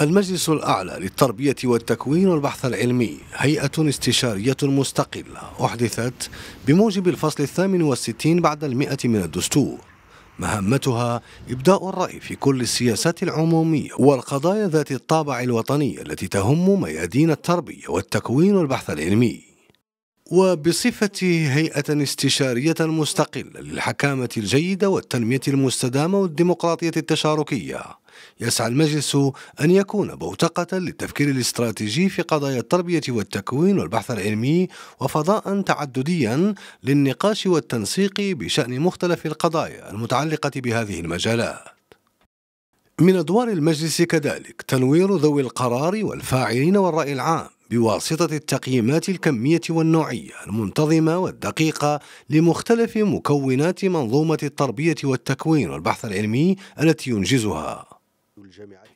المجلس الأعلى للتربية والتكوين والبحث العلمي هيئة استشارية مستقلة أحدثت بموجب الفصل الثامن والستين بعد المئة من الدستور مهمتها إبداء الرأي في كل السياسات العمومية والقضايا ذات الطابع الوطني التي تهم ميادين التربية والتكوين والبحث العلمي وبصفته هيئة استشارية مستقلة للحكامة الجيدة والتنمية المستدامة والديمقراطية التشاركية يسعى المجلس أن يكون بوتقة للتفكير الاستراتيجي في قضايا التربية والتكوين والبحث العلمي وفضاء تعدديا للنقاش والتنسيق بشأن مختلف القضايا المتعلقة بهذه المجالات من أدوار المجلس كذلك تنوير ذوي القرار والفاعلين والرأي العام بواسطة التقييمات الكمية والنوعية المنتظمة والدقيقة لمختلف مكونات منظومة التربية والتكوين والبحث العلمي التي ينجزها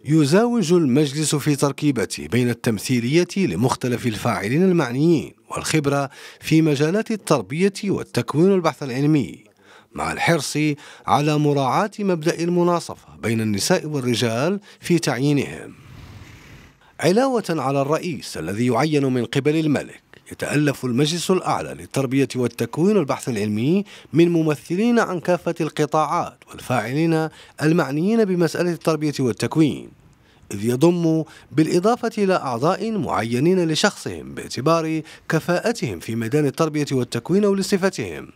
يزاوج المجلس في تركيبته بين التمثيلية لمختلف الفاعلين المعنيين والخبرة في مجالات التربية والتكوين والبحث العلمي مع الحرص على مراعاة مبدأ المناصفة بين النساء والرجال في تعيينهم علاوة على الرئيس الذي يعين من قبل الملك يتألف المجلس الأعلى للتربية والتكوين والبحث العلمي من ممثلين عن كافة القطاعات والفاعلين المعنيين بمسألة التربية والتكوين إذ يضم بالإضافة إلى أعضاء معينين لشخصهم باعتبار كفاءتهم في ميدان التربية والتكوين أو لصفتهم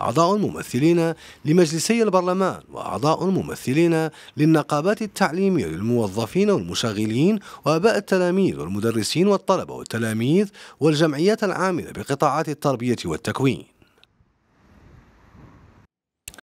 أعضاء ممثلين لمجلسي البرلمان وأعضاء ممثلين للنقابات التعليمية للموظفين والمشغلين وآباء التلاميذ والمدرسين والطلبة والتلاميذ والجمعيات العاملة بقطاعات التربية والتكوين